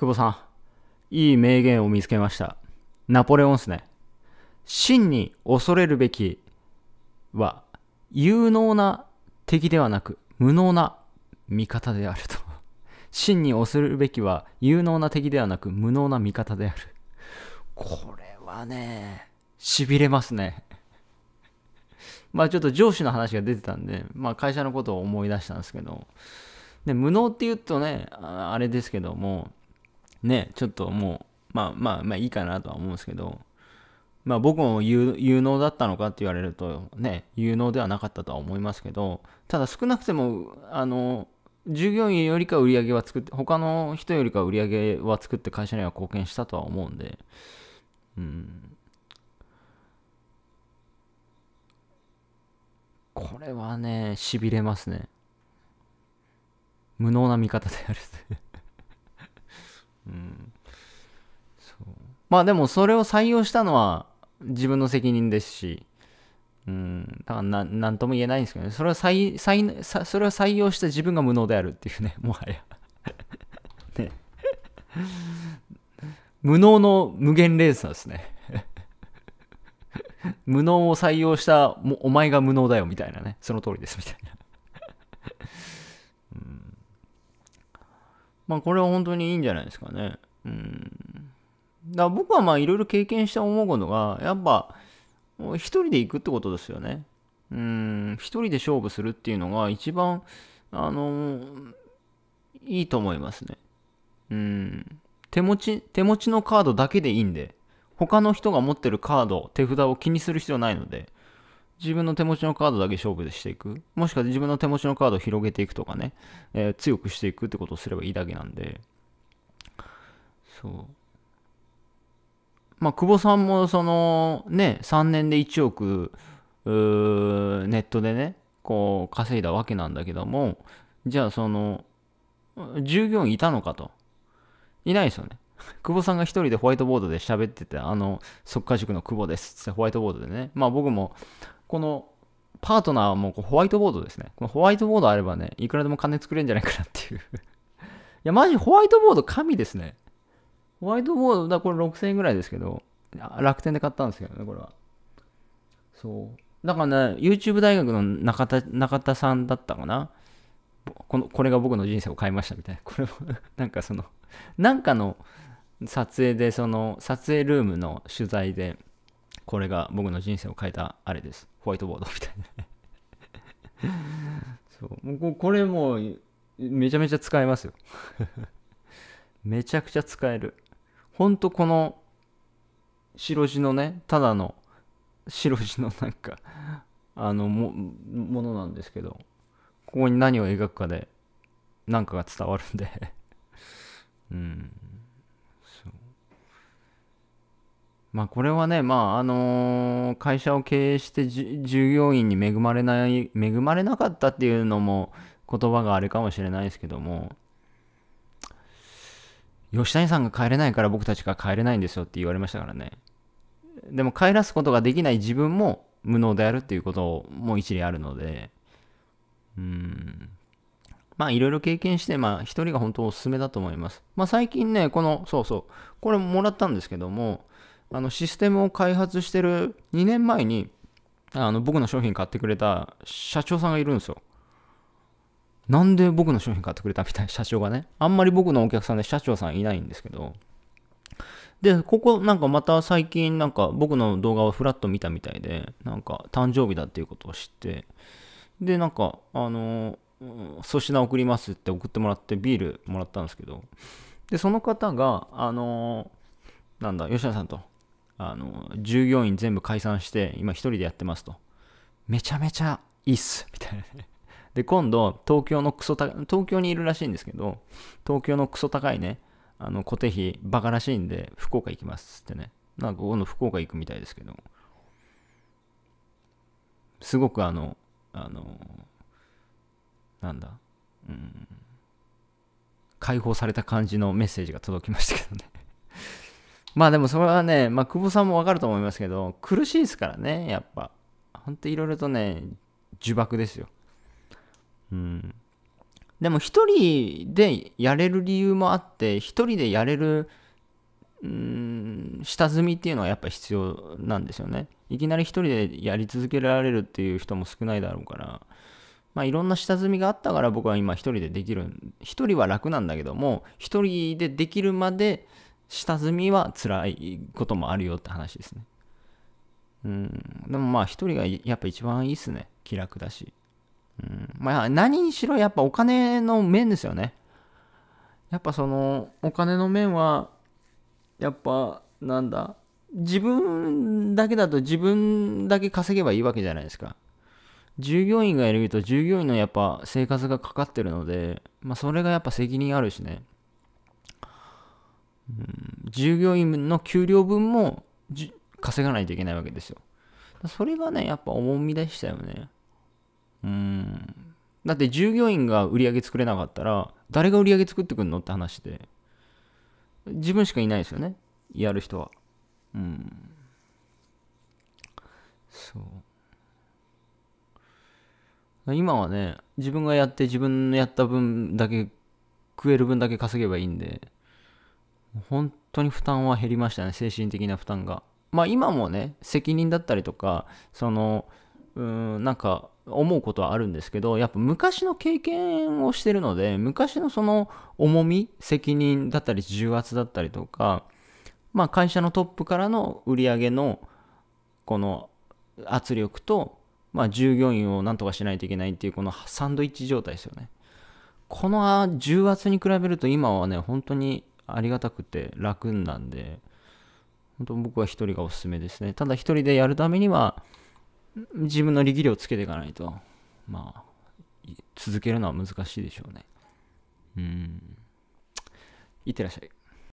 久保さん、いい名言を見つけました。ナポレオンですね。真に恐れるべきは、有能な敵ではなく、無能な味方であると。真に恐れるべきは、有能な敵ではなく、無能な味方である。これはね、痺れますね。まあちょっと上司の話が出てたんで、まあ会社のことを思い出したんですけど、で無能って言うとね、あれですけども、ね、ちょっともう、まあまあまあいいかなとは思うんですけど、まあ僕も有能だったのかって言われるとね、有能ではなかったとは思いますけど、ただ少なくても、あの、従業員よりか売り上げは作って、他の人よりか売り上げは作って会社には貢献したとは思うんで、うん。これはね、しびれますね。無能な見方であるそうまあでもそれを採用したのは自分の責任ですしうんだからな何とも言えないんですけどねそれは採採それは採用した自分が無能であるっていうねもはや ね無能の無限レーサーですね無能を採用したお前が無能だよみたいなねその通りですみたいなまあこれは本当にいいんじゃないですかね。うん。だ僕はまあいろいろ経験して思うことが、やっぱ、一人で行くってことですよね。うん、一人で勝負するっていうのが一番、あの、いいと思いますね。うん。手持ち、手持ちのカードだけでいいんで、他の人が持ってるカード、手札を気にする必要ないので、自分の手持ちのカードだけ勝負でしていく。もしくは自分の手持ちのカードを広げていくとかね、えー、強くしていくってことをすればいいだけなんで、そう。まあ、久保さんもその、ね、3年で1億、うネットでね、こう、稼いだわけなんだけども、じゃあその、従業員いたのかと。いないですよね。久保さんが一人でホワイトボードで喋ってて、あの、即か。塾の久保ですってホワイトボードでね、まあ僕も、このパートナーはもうホワイトボードですね。このホワイトボードあればね、いくらでも金作れるんじゃないかなっていう いや、マジホワイトボード神ですね。ホワイトボード、だこれ6000円ぐらいですけど、楽天で買ったんですけどね、これは。そう。だからね、YouTube 大学の中田、中田さんだったかな。この、これが僕の人生を変えましたみたいな。これも なんかそのなんかの撮影で、その、撮影ルームの取材で、これが僕の人生を変えたあれです。ホワイトボードみたいな そうこれもうめちゃめちゃ使えますよ めちゃくちゃ使える。ほんとこの白地のね、ただの白地のなんか、あのも、ものなんですけど、ここに何を描くかで、なんかが伝わるんでうん。まあこれはね、まああのー会社を経営してじ従業員に恵まれない、恵まれなかったっていうのも言葉があれかもしれないですけども、吉谷さんが帰れないから僕たちが帰れないんですよって言われましたからね。でも帰らすことができない自分も無能であるっていうことも一理あるので、うん。まあいろいろ経験して、まあ一人が本当おすすめだと思います。まあ最近ね、この、そうそう、これもらったんですけども、あのシステムを開発してる2年前にあの僕の商品買ってくれた社長さんがいるんですよ。なんで僕の商品買ってくれたみたいな社長がね。あんまり僕のお客さんで社長さんいないんですけど。で、ここなんかまた最近なんか僕の動画をふらっと見たみたいで、なんか誕生日だっていうことを知って、で、なんかあの、粗品送りますって送ってもらってビールもらったんですけど、で、その方が、あの、なんだ、吉田さんと、あの、従業員全部解散して、今一人でやってますと。めちゃめちゃいいっす、みたいなね。で、今度、東京のクソ高い、東京にいるらしいんですけど、東京のクソ高いね、あの、固定費、バカらしいんで、福岡行きますってね。なんか、今度福岡行くみたいですけど、すごくあの、あの、なんだ、うん、解放された感じのメッセージが届きましたけどねまあでもそれはね、まあ、久保さんもわかると思いますけど、苦しいですからね、やっぱ。ほんといろいろとね、呪縛ですよ。うん。でも一人でやれる理由もあって、一人でやれる、うん、下積みっていうのはやっぱ必要なんですよね。いきなり一人でやり続けられるっていう人も少ないだろうから、まあいろんな下積みがあったから僕は今一人でできる、一人は楽なんだけども、一人でできるまで、下積みは辛いこともあるよって話ですね。うん。でもまあ一人がやっぱ一番いいっすね。気楽だし。うん。まあ何にしろやっぱお金の面ですよね。やっぱそのお金の面は、やっぱなんだ。自分だけだと自分だけ稼げばいいわけじゃないですか。従業員がいると従業員のやっぱ生活がかかってるので、まあそれがやっぱ責任あるしね。従業員の給料分も稼がないといけないわけですよ。それがね、やっぱ重みでしたよね。うん。だって従業員が売り上げ作れなかったら、誰が売り上げ作ってくんのって話で。自分しかいないですよね。やる人は。うん。そう。今はね、自分がやって自分のやった分だけ、食える分だけ稼げばいいんで、本当に負担は減りましたね精神的な負担がまあ今もね責任だったりとかそのうんなんか思うことはあるんですけどやっぱ昔の経験をしてるので昔のその重み責任だったり重圧だったりとかまあ会社のトップからの売り上げのこの圧力と、まあ、従業員をなんとかしないといけないっていうこのサンドイッチ状態ですよねこの重圧に比べると今はね本当にありがたくて楽なんで、本当僕は一人がおすすめですね。ただ一人でやるためには、自分の力量をつけていかないと、まあ、続けるのは難しいでしょうね。うん。いってらっしゃい。